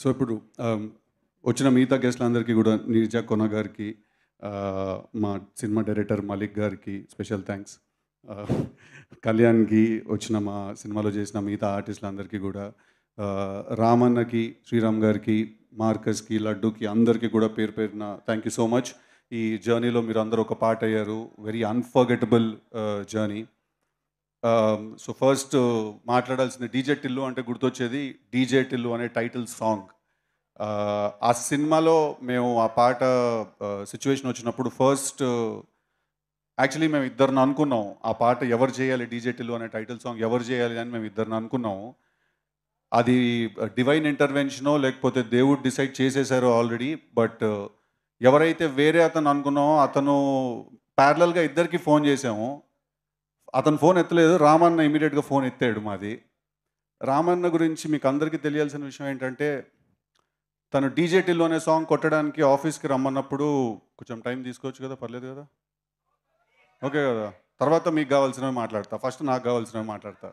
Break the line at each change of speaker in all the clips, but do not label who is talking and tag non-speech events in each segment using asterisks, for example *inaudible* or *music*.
so ఇప్పుడు వచ్చిన మిగతా గెస్ట్లందరికీ కూడా నీరజా కొన గారికి మా సినిమా డైరెక్టర్ మలిక్ గారికి స్పెషల్ థ్యాంక్స్ కళ్యాణ్కి వచ్చిన మా సినిమాలో చేసిన మిగతా ఆర్టిస్టులందరికీ కూడా రామన్నకి శ్రీరామ్ గారికి మార్కస్కి లడ్డూకి అందరికీ కూడా పేరు పేరున థ్యాంక్ యూ సో మచ్ ఈ జర్నీలో మీరు అందరూ ఒక పాట అయ్యారు very unforgettable journey so um, first uh, మాట్లాడాల్సిన డీజే టిల్లు అంటే గుర్తొచ్చేది డీజే టిల్లు అనే టైటిల్ సాంగ్ uh, ఆ సినిమాలో మేము ఆ పాట సిచ్యువేషన్ uh, వచ్చినప్పుడు ఫస్ట్ యాక్చువల్లీ మేము ఇద్దరిని అనుకున్నాం ఆ పాట ఎవరు చేయాలి డీజే టిల్లు అనే టైటిల్ సాంగ్ ఎవరు చేయాలి అని మేము ఇద్దరిని అనుకున్నాం అది డివైన్ ఇంటర్వెన్షనో లేకపోతే దేవుడు డిసైడ్ చేసేసారో ఆల్రెడీ బట్ ఎవరైతే వేరే అతను అనుకున్నామో అతను ప్యారలల్గా ఇద్దరికి ఫోన్ చేసాము అతను ఫోన్ ఎత్తలేదు రామన్న ఇమీడియట్గా ఫోన్ ఎత్తాడు మాది రామన్న గురించి మీకు అందరికీ తెలియాల్సిన విషయం ఏంటంటే తను టిల్ అనే సాంగ్ కొట్టడానికి ఆఫీస్కి రమ్మన్నప్పుడు కొంచెం టైం తీసుకోవచ్చు కదా పర్లేదు కదా ఓకే కదా తర్వాత మీకు కావాల్సినవి మాట్లాడతా ఫస్ట్ నాకు కావాల్సినవి మాట్లాడతా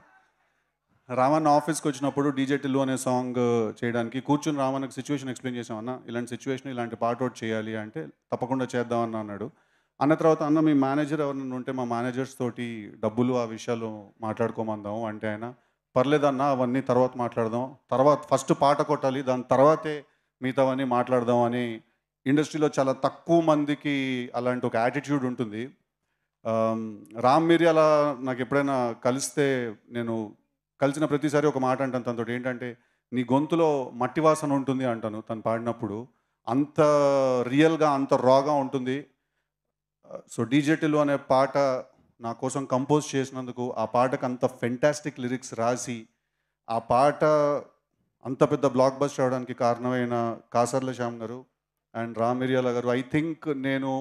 రామన్న ఆఫీస్కి వచ్చినప్పుడు డీజేటీలో అనే సాంగ్ చేయడానికి కూర్చుని రామన్నకు సిచ్యువేషన్ ఎక్స్ప్లెయిన్ చేసామన్నా ఇలాంటి సిచ్యువేషన్ ఇలాంటి పార్ట్ అవుట్ చేయాలి అంటే తప్పకుండా చేద్దామన్నా అన్నాడు అన్న తర్వాత అన్న మీ మేనేజర్ ఎవరైనా ఉంటే మా మేనేజర్స్ తోటి డబ్బులు ఆ విషయాలు మాట్లాడుకోమందాం అంటే ఆయన పర్లేదన్న అవన్నీ తర్వాత మాట్లాడదాం తర్వాత ఫస్ట్ పాట కొట్టాలి దాని తర్వాతే మిగతావన్నీ మాట్లాడదాం అని ఇండస్ట్రీలో చాలా తక్కువ మందికి అలాంటి ఒక యాటిట్యూడ్ ఉంటుంది రామ్ మీరి అలా నాకు ఎప్పుడైనా కలిస్తే నేను కలిసిన ప్రతిసారి ఒక మాట అంటాను తనతో ఏంటంటే నీ గొంతులో మట్టి వాసన ఉంటుంది అంటాను తను పాడినప్పుడు అంత రియల్గా అంత రాగా ఉంటుంది సో డీజెటిలు అనే పాట నా కోసం కంపోజ్ చేసినందుకు ఆ పాటకు అంత ఫెంటాస్టిక్ లిరిక్స్ రాసి ఆ పాట అంత పెద్ద బ్లాక్ బస్ట్ అవడానికి కారణమైన కాసర్ల శ్యామ్ గారు అండ్ రామిరియాల గారు ఐ థింక్ నేను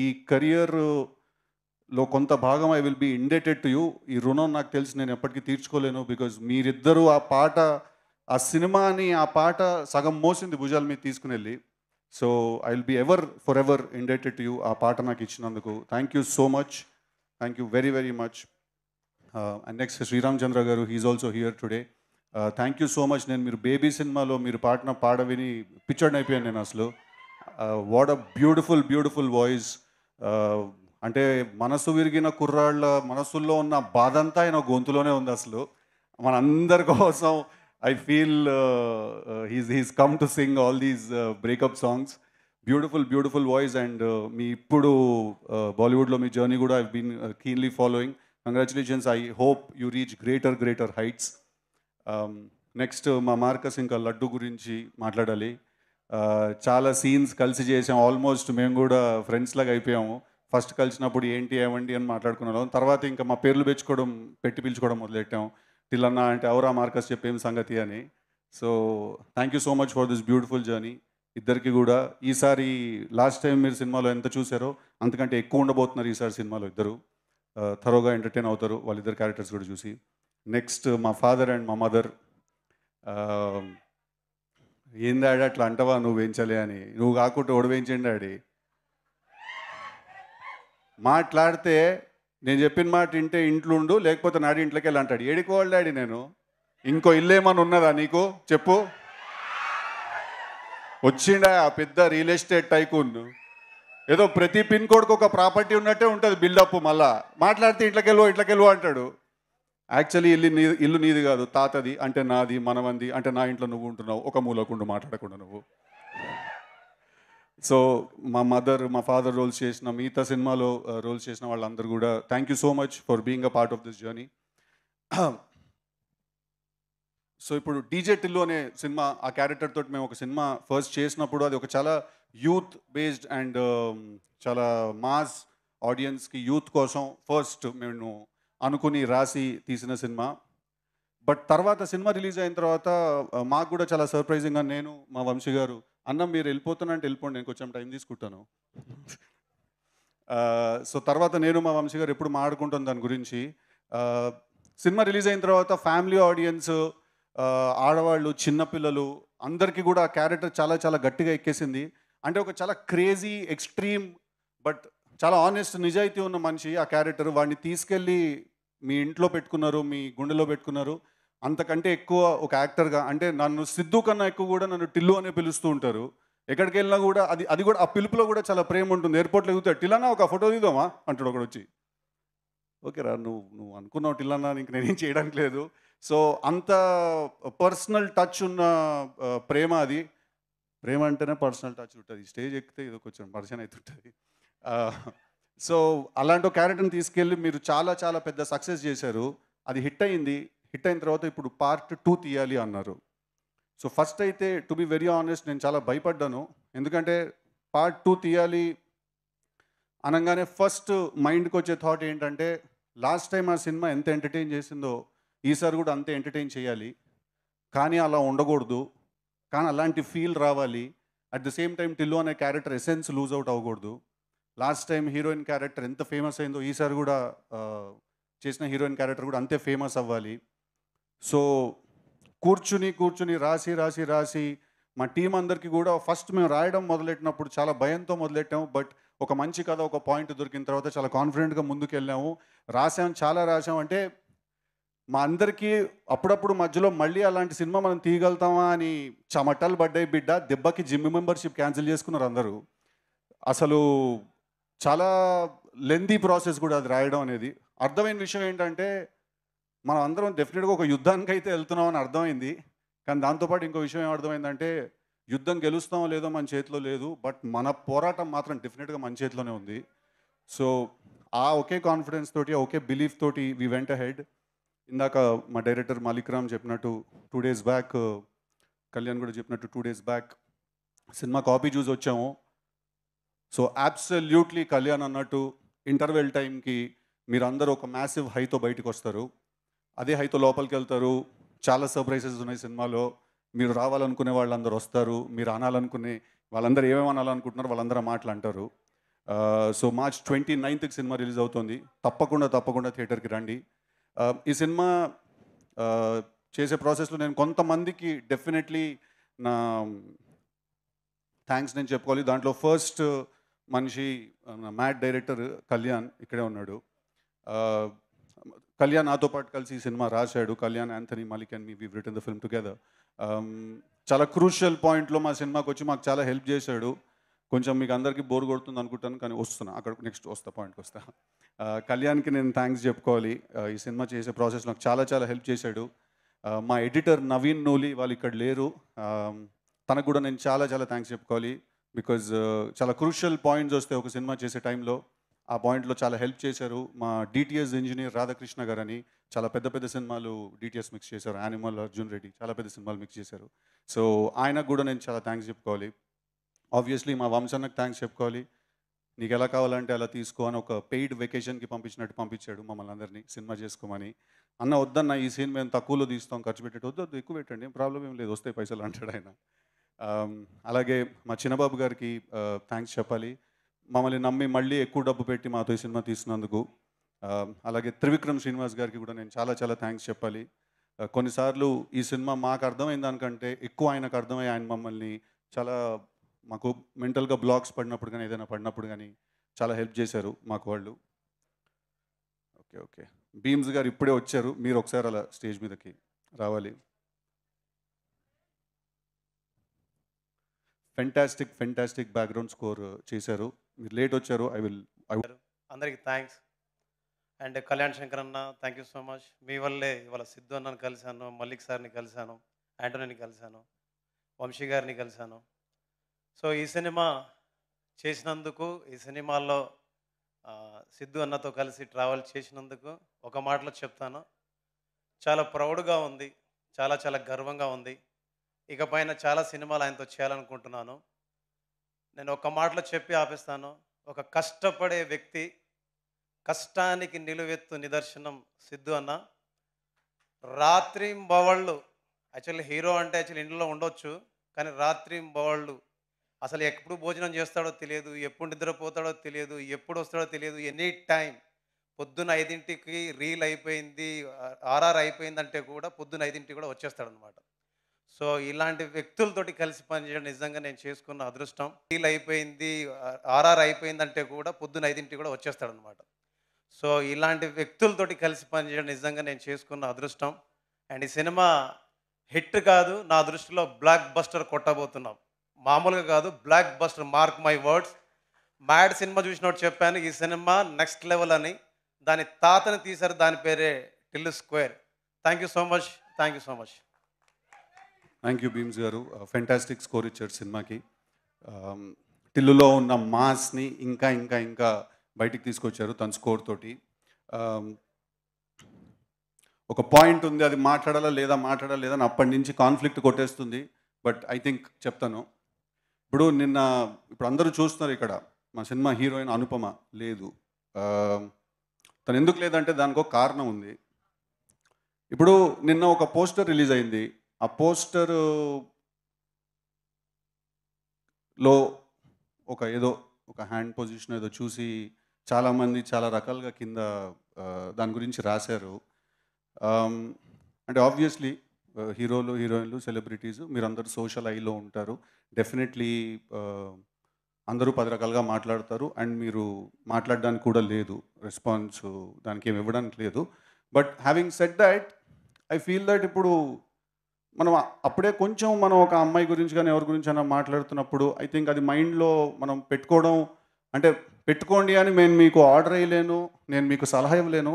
ఈ కెరియర్ లో కొంత భాగం I will be indebted to you ఈ రుణం నాకు తెలిసి నేను ఎప్పటికీ తీర్చుకోలేను బికాజ్ మీరిద్దరూ ఆ పాట ఆ సినిమాని ఆ పాట సగం మోసింది భుజాల మీద తీసుకుని వెళ్ళి so I will be ever for ever indebted you ఆ పాట నాకు ఇచ్చినందుకు thank you so much thank you very very much and next Sriram Chandra garu he's also here today thank you so much నేను మీరు బేబీ సినిమాలో మీరు పాటన పాట విని పిచ్చర్డ్ అయిపోయాను నేను అసలు what a beautiful beautiful voice అంటే మనసు విరిగిన కుర్రాళ్ళ మనసుల్లో ఉన్న బాధంతా అంతా ఆయన గొంతులోనే ఉంది అసలు మనందరి కోసం I feel he's he's come to sing all these breakup songs beautiful beautiful voice and మీ ఇప్పుడు బాలీవుడ్లో మీ జర్నీ కూడా I been keenly following congratulations I hope you reach greater greater heights next మా మార్కస్ ఇంకా లడ్డు గురించి మాట్లాడాలి చాలా సీన్స్ కలిసి చేసాం ఆల్మోస్ట్ మేము కూడా ఫ్రెండ్స్ లాగా అయిపోయాము ఫస్ట్ కలిసినప్పుడు ఏంటి ఏమండి అని మాట్లాడుకున్నాం తర్వాత ఇంకా మా పేర్లు పెంచుకోవడం పెట్టి పిలుచుకోవడం మొదలెట్టాము తిల్లన్న అంటే ఎవరా మార్కస్ చెప్పేం సంగతి అని so thank you so much for this beautiful journey ఇద్దరికి కూడా ఈసారి లాస్ట్ టైం మీరు సినిమాలో ఎంత చూసారో అంతకంటే ఎక్కువ ఉండబోతున్నారు ఈసారి సినిమాలో ఇద్దరు తరోగా ఎంటర్టైన్ అవుతారు వాళ్ళిద్దరు క్యారెక్టర్స్ కూడా చూసి నెక్స్ట్ మా ఫాదర్ అండ్ మా మదర్ ఏం డాడీ అట్లా అంటవా నువ్వు వేయించాలి అని నువ్వు కాకుండా ఓడవేయించండి డాడీ మాట్లాడితే నేను చెప్పిన మాట ఇంటే ఇంట్లోండు లేకపోతే నాడి ఇంట్లోకి వెళ్ళి అంటాడు ఏడుకోవాలి డాడీ నేను ఇంకో ఇల్లేమని ఉన్నదా నీకు చెప్పు వచ్చిండా ఆ పెద్ద రియల్ ఎస్టేట్ టైకూన్ ఏదో ప్రతి పిన్ కోడ్కి ఒక ప్రాపర్టీ ఉన్నట్టే ఉంటుంది బిల్డప్ మళ్ళా మాట్లాడితే ఇంట్లోకి వెళ్ళు ఇంట్లోకి వెళ్ళు అంటాడు యాక్చువల్లీ ఇల్లు నీ ఇల్లు నీది కాదు తాతది అంటే నాది మనమంది అంటే నా ఇంట్లో నువ్వు ఉంటున్నావు ఒక మూలకుండా మాట్లాడకుండా నువ్వు సో మా మదర్ మా ఫాదర్ రోల్స్ చేసిన మిగతా సినిమాలో రోల్స్ చేసిన వాళ్ళందరూ కూడా thank you so much for being a part of this journey so ఇప్పుడు డీజే టిల్లు అనే సినిమా ఆ క్యారెక్టర్ తోటి మేము ఒక సినిమా ఫస్ట్ చేసినప్పుడు అది ఒక చాలా యూత్ బేస్డ్ అండ్ చాలా మాస్ ఆడియన్స్కి యూత్ కోసం ఫస్ట్ మేము అనుకుని రాసి తీసిన సినిమా బట్ తర్వాత సినిమా రిలీజ్ అయిన తర్వాత మాకు కూడా చాలా సర్ప్రైజింగ్గా నేను మా వంశీ గారు అన్న మీరు వెళ్ళిపోతున్నా అంటే వెళ్ళిపోండి నేను కొంచెం టైం తీసుకుంటాను uh, సో తర్వాత నేను మా వంశీ గారు ఎప్పుడు మాడుకుంటాం దాని గురించి uh, సినిమా రిలీజ్ అయిన తర్వాత ఫ్యామిలీ ఆడియన్స్ uh, ఆడవాళ్ళు చిన్నపిల్లలు అందరికీ కూడా ఆ క్యారెక్టర్ చాలా చాలా గట్టిగా ఎక్కేసింది అంటే ఒక చాలా క్రేజీ ఎక్స్ట్రీమ్ బట్ చాలా ఆనెస్ట్ నిజాయితీ ఉన్న మనిషి ఆ క్యారెక్టర్ వాడిని తీసుకెళ్ళి మీ ఇంట్లో పెట్టుకున్నారు మీ గుండెలో పెట్టుకున్నారు అంతకంటే ఎక్కువ ఒక యాక్టర్గా అంటే నన్ను సిద్ధు కన్నా ఎక్కువ కూడా నన్ను టిల్లు అనే పిలుస్తూ ఉంటారు ఎక్కడికి వెళ్ళినా కూడా అది అది కూడా ఆ పిలుపులో కూడా చాలా ప్రేమ ఉంటుంది ఎయిర్పోర్ట్లో ఎగుతాడు టిల్లన్నా ఒక ఫోటో దిగుదామా అంటాడు ఒకడు వచ్చి ఓకేరా నువ్వు నువ్వు అనుకున్నావు టిల్లన్నా ఇంక నేనేం చేయడానికి లేదు సో అంత పర్సనల్ టచ్ ఉన్న ప్రేమ అది ప్రేమ అంటేనే పర్సనల్ టచ్ ఉంటుంది స్టేజ్ ఎక్కితే ఇది కొంచెం అయితే అవుతుంటుంది సో అలాంటి క్యారెక్టర్ని తీసుకెళ్ళి మీరు చాలా చాలా పెద్ద సక్సెస్ చేశారు అది హిట్ అయింది హిట్ అయిన తర్వాత ఇప్పుడు పార్ట్ టూ తీయాలి అన్నారు సో ఫస్ట్ అయితే టు బి వెరీ ఆనెస్ట్ నేను చాలా భయపడ్డాను ఎందుకంటే పార్ట్ టూ తీయాలి అనగానే ఫస్ట్ మైండ్కి వచ్చే థాట్ ఏంటంటే లాస్ట్ టైం ఆ సినిమా ఎంత ఎంటర్టైన్ చేసిందో ఈసారి కూడా అంతే ఎంటర్టైన్ చేయాలి కానీ అలా ఉండకూడదు కానీ అలాంటి ఫీల్ రావాలి at the same time Tillu అనే క్యారెక్టర్ ఎసెన్స్ లూజ్ అవుట్ అవ్వకూడదు లాస్ట్ టైం హీరోయిన్ క్యారెక్టర్ ఎంత ఫేమస్ అయిందో ఈసారి కూడా చేసిన హీరోయిన్ క్యారెక్టర్ కూడా అంతే ఫేమస్ అవ్వాలి సో కూర్చుని కూర్చుని రాసి రాసి రాసి మా టీం అందరికీ కూడా ఫస్ట్ మేము రాయడం మొదలెట్టినప్పుడు చాలా భయంతో మొదలెట్టాము బట్ ఒక మంచి కథ ఒక పాయింట్ దొరికిన తర్వాత చాలా కాన్ఫిడెంట్గా ముందుకు వెళ్ళాము రాసాం చాలా రాసాం అంటే మా అందరికీ అప్పుడప్పుడు మధ్యలో మళ్ళీ అలాంటి సినిమా మనం తీయగలుగుతామా అని చమటలు పడ్డాయి బిడ్డ దెబ్బకి జిమ్ మెంబర్షిప్ క్యాన్సిల్ చేసుకున్నారు అందరూ అసలు చాలా లెందీ ప్రాసెస్ కూడా అది రాయడం అనేది అర్థమైన విషయం ఏంటంటే మనం అందరం డెఫినెట్గా ఒక యుద్ధానికి అయితే వెళ్తున్నాం అని అర్థమైంది కానీ దాంతోపాటు ఇంకో విషయం ఏమర్థమైందంటే అర్థమైందంటే యుద్ధం గెలుస్తామో లేదో మన చేతిలో లేదు బట్ మన పోరాటం మాత్రం డెఫినెట్గా మన చేతిలోనే ఉంది సో ఆ ఒకే కాన్ఫిడెన్స్ తోటి ఆ ఒకే బిలీఫ్ తోటి వీ వెంట హెడ్ ఇందాక మా డైరెక్టర్ మలిక్ రామ్ చెప్పినట్టు టూ డేస్ బ్యాక్ కళ్యాణ్ కూడా చెప్పినట్టు two days back cinema copy చూసి వచ్చాము సో యాబ్సల్యూట్లీ కళ్యాణ్ అన్నట్టు ఇంటర్వెల్ టైంకి మీరందరూ ఒక మ్యాసివ్ హైతో బయటకు వస్తారు అదే హైతో లోపలికి వెళ్తారు చాలా సర్ప్రైజెస్ ఉన్నాయి సినిమాలో మీరు రావాలనుకునే వాళ్ళందరూ వస్తారు మీరు అనాలనుకునే వాళ్ళందరూ ఏమేమి అనాలనుకుంటున్నారు వాళ్ళందరూ మాటలు అంటారు సో మార్చ్ ట్వంటీ నైన్త్కి సినిమా రిలీజ్ అవుతుంది తప్పకుండా తప్పకుండా థియేటర్కి రండి ఈ సినిమా చేసే ప్రాసెస్లో నేను కొంతమందికి డెఫినెట్లీ నా థ్యాంక్స్ నేను చెప్పుకోవాలి దాంట్లో ఫస్ట్ మనిషి మ్యాట్ డైరెక్టర్ కళ్యాణ్ ఇక్కడే ఉన్నాడు కళ్యాణ్ నాతో పాటు కలిసి ఈ సినిమా రాశాడు Kalyan Anthony Mallik and me we return the film together చాలా క్రూషియల్ పాయింట్లో మా సినిమాకి వచ్చి మాకు చాలా హెల్ప్ చేశాడు కొంచెం మీకు అందరికీ బోర్ కొడుతుంది అనుకుంటాను కానీ వస్తున్నా అక్కడ నెక్స్ట్ వస్తా పాయింట్కి వస్తా uh, కళ్యాణ్కి నేను థ్యాంక్స్ చెప్పుకోవాలి uh, ఈ సినిమా చేసే ప్రాసెస్ నాకు చాలా చాలా హెల్ప్ చేశాడు uh, మా ఎడిటర్ నవీన్ నూలి వాళ్ళు ఇక్కడ లేరు um, తనకు కూడా నేను చాలా చాలా థ్యాంక్స్ చెప్పుకోవాలి బికాజ్ చాలా క్రూషియల్ పాయింట్స్ వస్తాయి ఒక సినిమా చేసే టైంలో ఆ పాయింట్లో చాలా హెల్ప్ చేశారు మా డిటిఎస్ ఇంజనీర్ రాధాకృష్ణ గారు అని చాలా పెద్ద పెద్ద సినిమాలు డిటిఎస్ మిక్స్ చేశారు యానిమల్ అర్జున్ రెడ్డి చాలా పెద్ద సినిమాలు మిక్స్ చేశారు సో ఆయనకు కూడా నేను చాలా థ్యాంక్స్ చెప్పుకోవాలి ఆబ్వియస్లీ మా వంశన్నకు థ్యాంక్స్ చెప్పుకోవాలి నీకు ఎలా కావాలంటే అలా తీసుకో అని ఒక పెయిడ్ వెకేషన్కి పంపించినట్టు పంపించాడు మమ్మల్ని అందరినీ సినిమా చేసుకోమని అన్న వద్దన్న ఈ సీన్ మేము తక్కువలో తీస్తాం ఖర్చు పెట్టేటప్పుడు వద్దు వద్దు ఎక్కువ పెట్టండి ఏం ప్రాబ్లం ఏం లేదు వస్తాయి పైసలు అంటాడు ఆయన అలాగే మా చిన్నబాబు గారికి థ్యాంక్స్ చెప్పాలి మమ్మల్ని నమ్మి మళ్ళీ ఎక్కువ డబ్బు పెట్టి మాతో ఈ సినిమా తీసినందుకు అలాగే త్రివిక్రమ్ శ్రీనివాస్ గారికి కూడా నేను చాలా చాలా థ్యాంక్స్ చెప్పాలి కొన్నిసార్లు ఈ సినిమా మాకు అర్థమైన దానికంటే ఎక్కువ ఆయనకు అర్థమై ఆయన మమ్మల్ని చాలా మాకు మెంటల్గా బ్లాక్స్ పడినప్పుడు కానీ ఏదైనా పడినప్పుడు కానీ చాలా హెల్ప్ చేశారు మాకు వాళ్ళు ఓకే ఓకే భీమ్స్ గారు ఇప్పుడే వచ్చారు మీరు ఒకసారి అలా స్టేజ్ మీదకి రావాలి ఫెంటాస్టిక్ ఫెంటాస్టిక్ బ్యాక్గ్రౌండ్ స్కోర్ చేశారు మీరు లేట్ వచ్చారు ఐ విల్
అందరికీ థ్యాంక్స్ అండ్ కళ్యాణ్ శంకర్ అన్న థ్యాంక్ యూ సో మచ్ మీ వల్లే ఇవాళ సిద్ధు అన్నను కలిశాను మల్లిక్ సార్ని కలిశాను యాంటోనీని కలిశాను వంశీ గారిని కలిశాను సో ఈ సినిమా చేసినందుకు ఈ సినిమాల్లో సిద్ధు అన్నతో కలిసి ట్రావెల్ చేసినందుకు ఒక మాటలో చెప్తాను చాలా ప్రౌడ్గా ఉంది చాలా చాలా గర్వంగా ఉంది ఇకపైన చాలా సినిమాలు ఆయనతో చేయాలనుకుంటున్నాను నేను ఒక మాటలో చెప్పి ఆపిస్తాను ఒక కష్టపడే వ్యక్తి కష్టానికి నిలువెత్తు నిదర్శనం సిద్ధు అన్న రాత్రి బవళ్ళు యాక్చువల్ హీరో అంటే యాక్చువల్ ఇంట్లో ఉండొచ్చు కానీ రాత్రి బవళ్ళు అసలు ఎప్పుడు భోజనం చేస్తాడో తెలియదు ఎప్పుడు నిద్రపోతాడో తెలియదు ఎప్పుడు వస్తాడో తెలియదు ఎనీ టైం పొద్దున్న ఐదింటికి రీల్ అయిపోయింది ఆర్ఆర్ అయిపోయిందంటే కూడా పొద్దున్న ఐదింటికి కూడా వచ్చేస్తాడనమాట సో ఇలాంటి వ్యక్తులతోటి కలిసి పనిచేయడం నిజంగా నేను చేసుకున్న అదృష్టం ఫీల్ అయిపోయింది ఆర్ఆర్ అయిపోయింది అంటే కూడా పొద్దున ఐదింటికి కూడా వచ్చేస్తాడు అనమాట సో ఇలాంటి వ్యక్తులతోటి కలిసి పనిచేయడం నిజంగా నేను చేసుకున్న అదృష్టం అండ్ ఈ సినిమా హిట్ కాదు నా దృష్టిలో బ్లాక్ బస్టర్ కొట్టబోతున్నాం మామూలుగా కాదు blockbuster mark my words Mad cinema చూసినట్టు చెప్పాను ఈ సినిమా నెక్స్ట్ లెవెల్ అని దాని తాతని తీశారు దాని పేరే Tillu square thank you so much thank you so much
thank you Bheems గారు ఫెంటాస్టిక్ స్కోర్ ఇచ్చారు సినిమాకి టిల్లులో ఉన్న మాస్ని ఇంకా ఇంకా ఇంకా బయటికి తీసుకొచ్చారు తన స్కోర్ తోటి ఒక పాయింట్ ఉంది అది మాట్లాడాలా లేదా మాట్లాడాలి లేదా అప్పటి నుంచి కాన్ఫ్లిక్ట్ కొట్టేస్తుంది బట్ ఐ థింక్ చెప్తాను ఇప్పుడు నిన్న ఇప్పుడు అందరూ చూస్తున్నారు ఇక్కడ మా సినిమా హీరోయిన్ అనుపమ లేదు తను ఎందుకు లేదంటే దానికి ఒక కారణం ఉంది ఇప్పుడు నిన్న ఒక పోస్టర్ రిలీజ్ అయింది అపోస్టరు లో ఒక ఏదో ఒక హ్యాండ్ పొజిషన్ ఏదో చూసి చాలామంది చాలా రకాలుగా కింద దాని గురించి రాశారు అంటే ఆబ్వియస్లీ హీరోలు హీరోయిన్లు సెలబ్రిటీస్ మీరందరూ సోషల్ ఐలో ఉంటారు డెఫినెట్లీ అందరూ పది రకాలుగా మాట్లాడతారు అండ్ మీరు మాట్లాడడానికి కూడా లేదు రెస్పాన్స్ దానికి ఏమి ఇవ్వడానికి లేదు but having set that I feel that ఇప్పుడు మనం అప్పుడే కొంచెం మనం ఒక అమ్మాయి గురించి కానీ ఎవరి గురించి అయినా మాట్లాడుతున్నప్పుడు ఐ థింక్ అది మైండ్లో మనం పెట్టుకోవడం అంటే పెట్టుకోండి అని నేను మీకు ఆర్డర్ అయ్యలేను నేను మీకు సలహా ఇవ్వలేను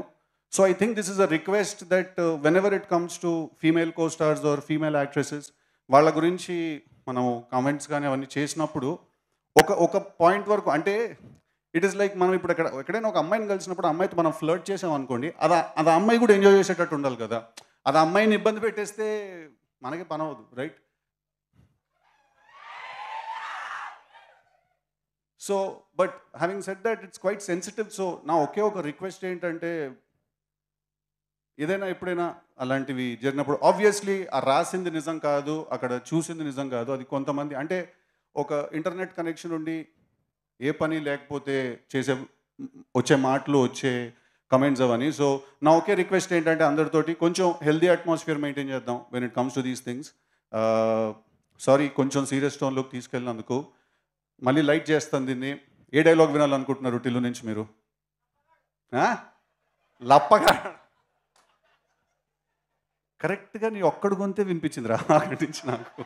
so I think this is a request that whenever it comes to female co stars or female actresses వాళ్ళ గురించి మనం కామెంట్స్ కానీ అవన్నీ చేసినప్పుడు ఒక ఒక పాయింట్ వరకు అంటే ఇట్ ఈస్ లైక్ మనం ఇప్పుడు ఎక్కడ ఎక్కడైనా ఒక అమ్మాయిని కలిసినప్పుడు అమ్మాయితో మనం ఫ్లర్ట్ చేసాం అనుకోండి అది అది అమ్మాయి కూడా ఎంజాయ్ చేసేటట్టు ఉండాలి కదా అది అమ్మాయిని ఇబ్బంది పెట్టేస్తే మనకి పని అవ్వదు right so but having set that it's quite sensitive so నా ఒకే ఒక రిక్వెస్ట్ ఏంటంటే ఏదైనా ఎప్పుడైనా అలాంటివి జరిగినప్పుడు ఆబ్వియస్లీ ఆ రాసింది నిజం కాదు అక్కడ చూసింది నిజం కాదు అది కొంతమంది అంటే ఒక ఇంటర్నెట్ కనెక్షన్ ఉండి ఏ పని లేకపోతే చేసే వచ్చే మాటలు వచ్చే కమెంట్స్ అవన్నీ సో నా ఒకే రిక్వెస్ట్ ఏంటంటే అందరితోటి కొంచెం హెల్దీ అట్మాస్ఫియర్ మెయింటైన్ చేద్దాం when it comes to these things sorry కొంచెం సీరియస్ టోన్లోకి తీసుకెళ్ళినందుకు మళ్ళీ లైట్ చేస్తాను దీన్ని ఏ డైలాగ్ వినాలనుకుంటున్నారు టిల్లు నుంచి మీరు లప్పగా కరెక్ట్గా నీ ఒక్కడు గొంతే వినిపించింది రా *laughs* అక్కడి నుంచి నాకు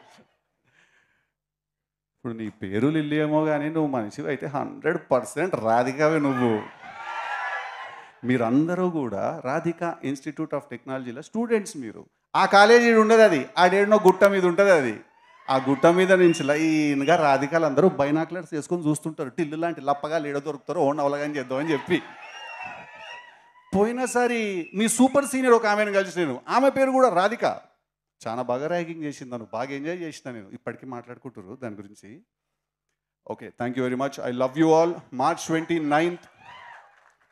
ఇప్పుడు నీ పేరు లిల్లి ఏమో కానీ నువ్వు మనిషి అయితే హండ్రెడ్ పర్సెంట్ రాదికావే నువ్వు మీరందరూ కూడా రాధిక ఇన్స్టిట్యూట్ ఆఫ్ టెక్నాలజీలో స్టూడెంట్స్ మీరు ఆ కాలేజీ ఉండదు అది ఆడేడనో గుట్ట మీద ఉంటుంది అది ఆ గుట్ట మీద నుంచి లైన్గా రాధికాలు అందరూ బైనాక్లర్స్ వేసుకొని చూస్తుంటారు టిల్లు లాంటి లప్పగా లేడ దొరుకుతారో ఓన్ అని చేద్దామని చెప్పి పోయినసారి మీ సూపర్ సీనియర్ ఒక ఆమెను కలిసి నేను ఆమె పేరు కూడా రాధిక చాలా బాగా ర్యాగింగ్ చేసింది తను బాగా ఎంజాయ్ చేసిన నేను ఇప్పటికీ మాట్లాడుకుంటారు దాని గురించి okay thank you very much I love you all March twenty ninth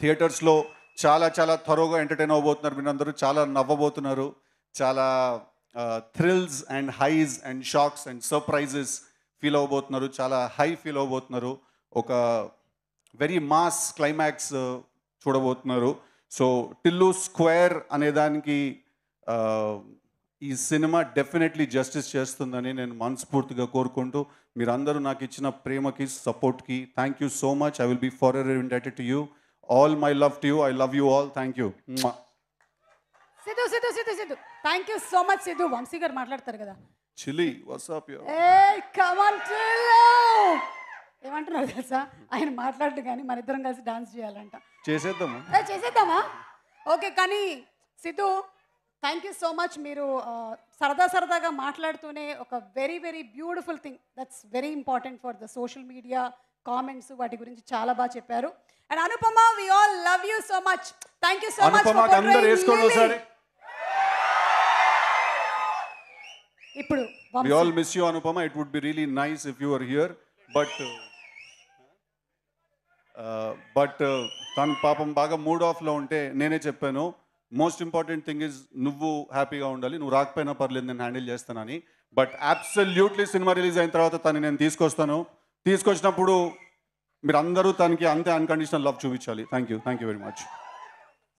థియేటర్స్లో చాలా చాలా త్వరగా ఎంటర్టైన్ అవ్వబోతున్నారు మీరందరూ చాలా నవ్వబోతున్నారు చాలా thrills and highs and shocks and surprises feel అవ్వబోతున్నారు చాలా హై ఫీల్ అవ్వబోతున్నారు ఒక వెరీ మాస్ క్లైమాక్స్ చూడబోతున్నారు సో టిల్లు స్క్వేర్ అనే దానికి ఈ సినిమా డెఫినెట్లీ జస్టిస్ చేస్తుందని నేను మనస్ఫూర్తిగా కోరుకుంటూ మీరందరూ నాకు ఇచ్చిన ప్రేమకి సపోర్ట్కి thank you so much I will be forever indebted to you all my love to you I love you all thank you
Siddhu Siddhu Siddhu Siddhu thank you so much Siddhu Vamsi గారు మాట్లాడతారు కదా
చిలి వాట్సాప్
ఏమంటున్నారు తెలుసా ఆయన మాట్లాడటం కానీ మన ఇద్దరం కలిసి డాన్స్ చేయాలంట చేసేద్దాము చేసేద్దామా ఓకే కానీ Siddhu thank you so much మీరు సరదా సరదాగా మాట్లాడుతూనే ఒక very very beautiful thing that's very important for the social media comments వాటి గురించి చాలా బాగా చెప్పారు and Anupama we all love you so much thank you so much అందరూ వేసుకోండి ఒకసారి ఇప్పుడు we all
miss you Anupama it would be really nice if you are here but but తను పాపం బాగా మూడ్ ఆఫ్లో ఉంటే నేనే చెప్పాను మోస్ట్ ఇంపార్టెంట్ థింగ్ ఇస్ నువ్వు హ్యాపీగా ఉండాలి నువ్వు రాకపోయినా పర్లేదు నేను హ్యాండిల్ చేస్తానని బట్ అబ్సల్యూట్లీ సినిమా రిలీజ్ అయిన తర్వాత తను నేను తీసుకొస్తాను తీసుకొచ్చినప్పుడు మీరందరూ తనకి అంతే అన్కండిషనల్ లవ్ చూపించాలి thank you thank you very much